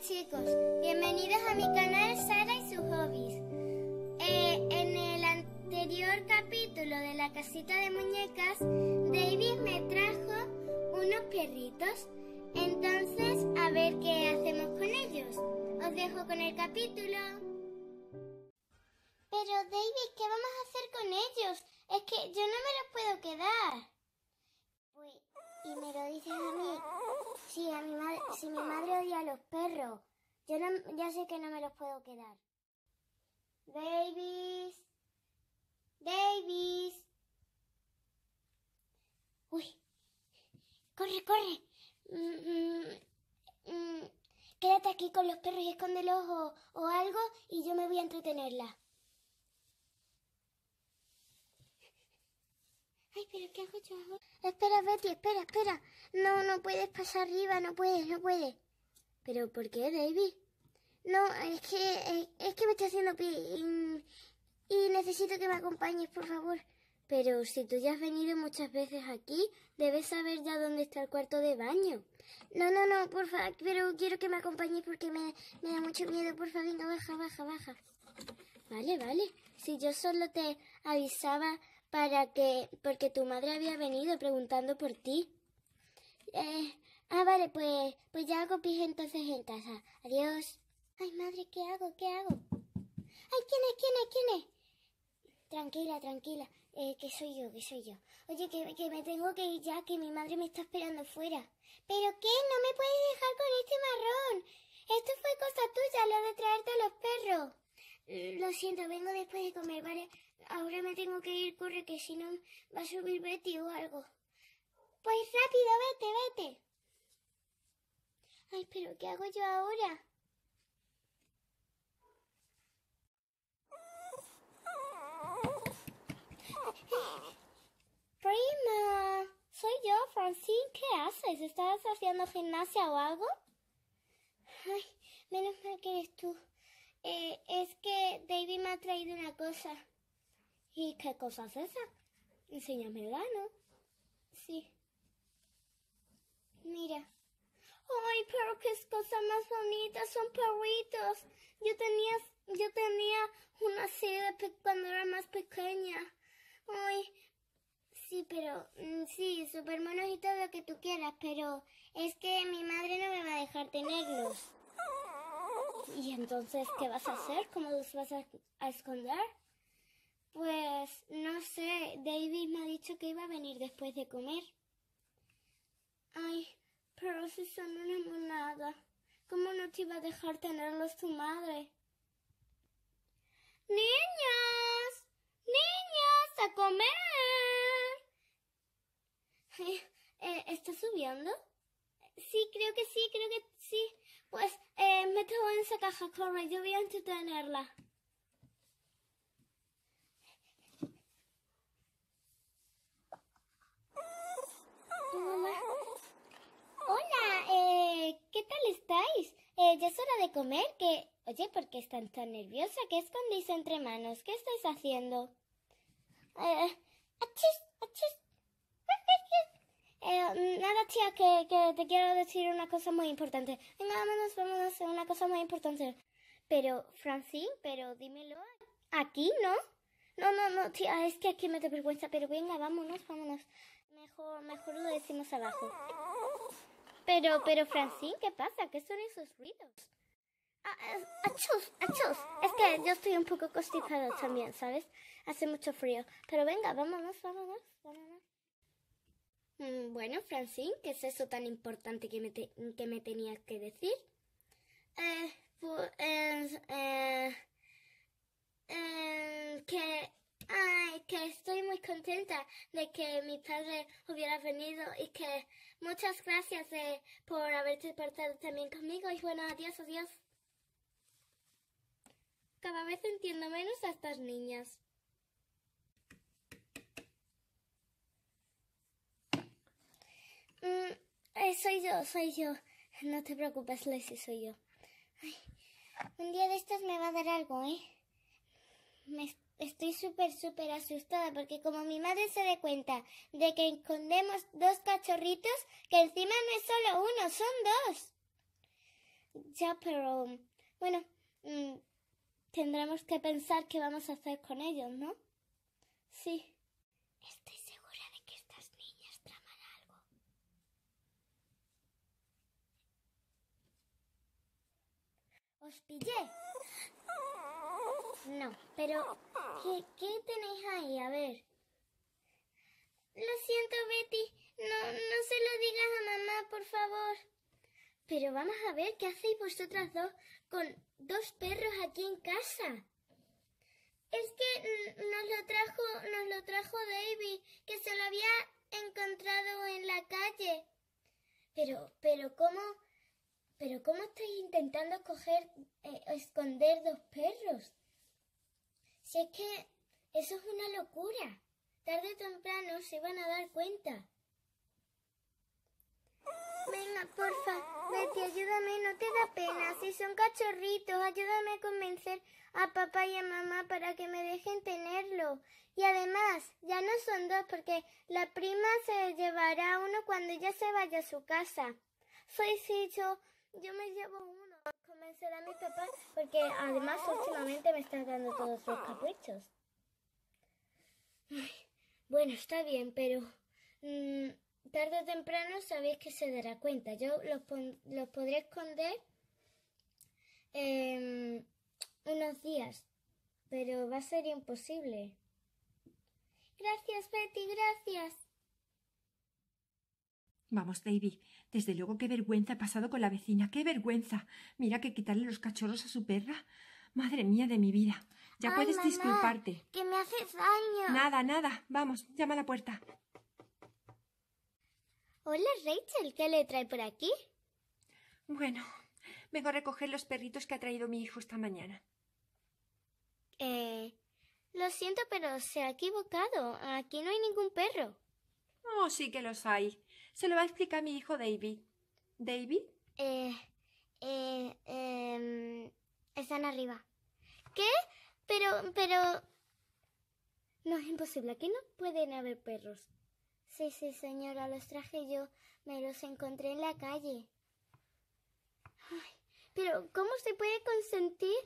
chicos, bienvenidos a mi canal Sara y sus hobbies. Eh, en el anterior capítulo de la casita de muñecas, David me trajo unos perritos. Entonces, a ver qué hacemos con ellos. Os dejo con el capítulo. Pero David, ¿qué vamos a hacer con ellos? Es que yo no me los puedo quedar. Uy, y me lo dices a mí Sí, a mi madre, si mi madre odia a los perros, yo ya sé que no me los puedo quedar. Babies. Babies. Uy. Corre, corre. Mm, mm, mm. Quédate aquí con los perros y escóndelos o algo y yo me voy a entretenerla. espera ¿qué Espera, Betty, espera, espera. No, no puedes pasar arriba, no puedes, no puedes. ¿Pero por qué, David? No, es que, es, que me estoy haciendo pie y, necesito que me acompañes, por favor. Pero si tú ya has venido muchas veces aquí, debes saber ya dónde está el cuarto de baño. No, no, no, por favor, pero quiero que me acompañes porque me, me da mucho miedo. Por favor, venga, baja, baja, baja. Vale, vale. Si yo solo te avisaba para que, porque tu madre había venido preguntando por ti. Eh, ah, vale, pues, pues ya hago entonces en casa. Adiós. Ay, madre, ¿qué hago? ¿Qué hago? Ay, ¿quién es? ¿Quién es? ¿Quién es? Tranquila, tranquila, eh, que soy yo, que soy yo. Oye, que, que me tengo que ir ya, que mi madre me está esperando fuera. ¿Pero qué? No me puedes dejar con este marrón. Esto fue cosa tuya, lo de traerte a los perros. Lo siento, vengo después de comer, ¿vale? corre, que si no va a subir Betty o algo. Pues rápido, vete, vete. Ay, pero ¿qué hago yo ahora? Prima, soy yo, Francine. ¿Qué haces? ¿Estás haciendo gimnasia o algo? Ay, menos mal que eres tú. Eh, es que David me ha traído una cosa. ¿Y qué cosa es esa? Enséñamela, ¿no? Sí. Mira. ¡Ay, pero qué cosas más bonitas! Son perritos. Yo tenía, yo tenía una serie de cuando era más pequeña. Ay, sí, pero mm, sí, súper monos y todo lo que tú quieras, pero es que mi madre no me va a dejar tenerlos. ¿Y entonces qué vas a hacer? ¿Cómo los vas a esconder? Pues, no sé, David me ha dicho que iba a venir después de comer. Ay, pero si son una monada, ¿cómo no te iba a dejar tenerlos tu madre? ¡Niñas! ¡Niñas! ¡A comer! Eh, ¿Está subiendo? Sí, creo que sí, creo que sí. Pues eh, meto en esa caja, corre, yo voy a entretenerla. Hola, eh, ¿qué tal estáis? Eh, ya es hora de comer, que... Oye, ¿por qué están tan nerviosa? ¿Qué escondéis entre manos? ¿Qué estáis haciendo? Eh, eh nada, tía, que, que, te quiero decir una cosa muy importante. Venga, vámonos, vámonos, una cosa muy importante. Pero, Francine, pero dímelo. Aquí, ¿no? No, no, no, tía, es que aquí me da vergüenza, pero venga, vámonos, vámonos mejor lo decimos abajo. Pero, pero, Francine, ¿qué pasa? ¿Qué son esos ruidos? Ah, ¡Achus! Es que yo estoy un poco costizado también, ¿sabes? Hace mucho frío. Pero venga, vámonos, vámonos, mm, bueno, Francine, ¿qué es eso tan importante que me, que me tenías que decir? Eh, pues, eh, eh, que Ay, que estoy muy contenta de que mi padre hubiera venido y que muchas gracias eh, por haberte portado también conmigo y bueno, adiós, adiós. Cada vez entiendo menos a estas niñas. Mm, eh, soy yo, soy yo. No te preocupes, Leslie, soy yo. un día de estos me va a dar algo, ¿eh? Me Estoy súper, súper asustada porque como mi madre se dé cuenta de que escondemos dos cachorritos, que encima no es solo uno, son dos. Ya, pero bueno, mm, tendremos que pensar qué vamos a hacer con ellos, ¿no? Sí. Estoy segura de que estas niñas traman algo. Os pillé. No, pero ¿qué, tenéis ahí? A ver. Lo siento, Betty. No, no se lo digas a mamá, por favor. Pero vamos a ver qué hacéis vosotras dos con dos perros aquí en casa. Es que nos lo trajo, nos lo trajo David, que se lo había encontrado en la calle. Pero, pero cómo, pero cómo estáis intentando escoger, eh, esconder dos perros. Si es que eso es una locura. Tarde o temprano se van a dar cuenta. Venga, porfa, Betty, ayúdame, no te da pena. Si son cachorritos, ayúdame a convencer a papá y a mamá para que me dejen tenerlo. Y además, ya no son dos porque la prima se llevará uno cuando ya se vaya a su casa. Soy Sicho, yo me llevo uno. Convencer a mi papá? porque además últimamente me está dando todos los caprichos. bueno, está bien, pero mm, tarde o temprano sabéis que se dará cuenta. Yo los, podré esconder em, unos días, pero va a ser imposible. Gracias, Betty, gracias. Vamos, David. desde luego qué vergüenza ha pasado con la vecina, qué vergüenza. Mira que quitarle los cachorros a su perra. Madre mía de mi vida. Ya puedes disculparte. Que me haces daño. Nada, nada. Vamos, llama a la puerta. Hola, Rachel, ¿qué le trae por aquí? Bueno, vengo a recoger los perritos que ha traído mi hijo esta mañana. Eh, lo siento, pero se ha equivocado. Aquí no hay ningún perro. Oh, sí que los hay se lo va a explicar mi hijo David. ¿David? Eh, eh, eh, están arriba. ¿Qué? Pero, pero... No, es imposible. Aquí no pueden haber perros. Sí, sí, señora, los traje yo. Me los encontré en la calle. Ay, pero, ¿cómo se puede consentir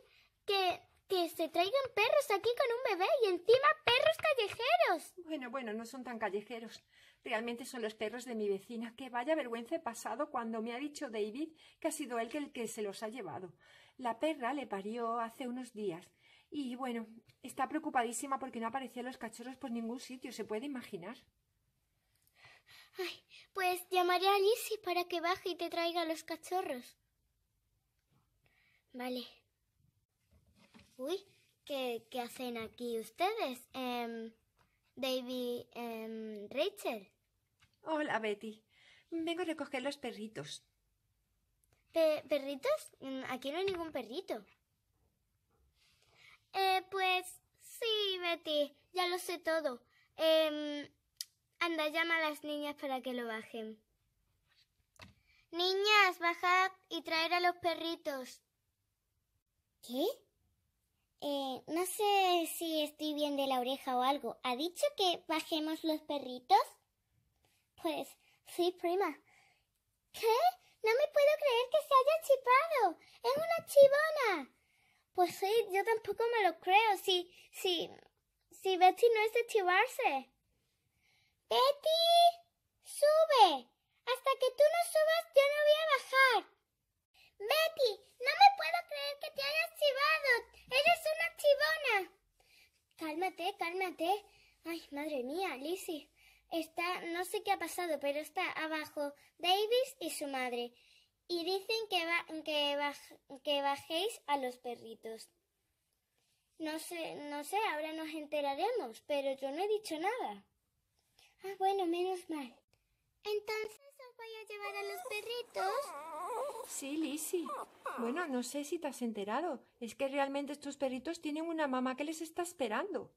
que, que se traigan perros aquí con un bebé y encima perros callejeros? Bueno, bueno, no son tan callejeros. Realmente son los perros de mi vecina. Que vaya vergüenza pasado cuando me ha dicho David que ha sido él el que se los ha llevado. La perra le parió hace unos días. Y bueno, está preocupadísima porque no aparecían los cachorros por ningún sitio, se puede imaginar. Ay, pues llamaré a Lizzie para que baje y te traiga los cachorros. Vale. Uy, ¿qué, hacen aquí ustedes? Em, David, Richard. Em, Rachel. Hola, Betty. Vengo a recoger los perritos. ¿Perritos? Mm, aquí no hay ningún perrito. Eh, pues sí, Betty, ya lo sé todo. Em, anda, llama a las niñas para que lo bajen. Niñas, bajad y traer a los perritos. ¿Qué? Eh, no sé si estoy bien de la oreja o algo. ¿Ha dicho que bajemos los perritos? Pues sí, prima. ¿Qué? No me puedo creer que se haya chivado! Es una chivona. Pues sí, yo tampoco me lo creo. Si, si, si Betty no es de chivarse. Betty, sube. Hasta que tú no subas, yo no voy a bajar. Betty, no me puedo creer que te hayas chivado. Eres una chivona. Cálmate, cálmate. Ay, madre mía, Lizzie está, no sé qué ha pasado, pero está abajo Davis y su madre. Y dicen que, que, bajéis a los perritos. No sé, no sé, ahora nos enteraremos, pero yo no he dicho nada. Ah, bueno, menos mal. Entonces os voy a llevar a los perritos. Sí, Lizzie. Bueno, no sé si te has enterado. Es que realmente estos perritos tienen una mamá que les está esperando.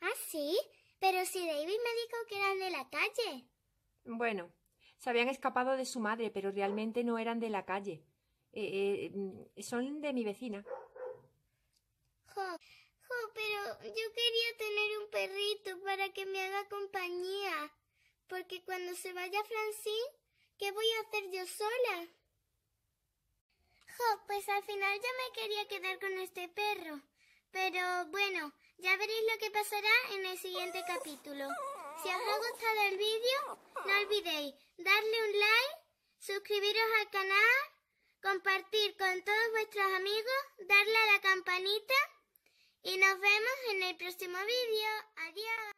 ¿Ah, sí? Pero si David me dijo que eran de la calle. Bueno, se habían escapado de su madre, pero realmente no eran de la calle. Eh, eh, mm, son de mi vecina. Jo, jo, pero yo quería tener un perrito para que me haga compañía. Porque cuando se vaya Francine, ¿qué voy a hacer yo sola? Jo, pues al final yo me quería quedar con este perro. Pero bueno, ya veréis lo que pasará en el siguiente capítulo. Si os ha gustado el vídeo, no olvidéis darle un like, suscribiros al canal, compartir con todos vuestros amigos, darle a la campanita y nos vemos en el próximo vídeo. Adiós.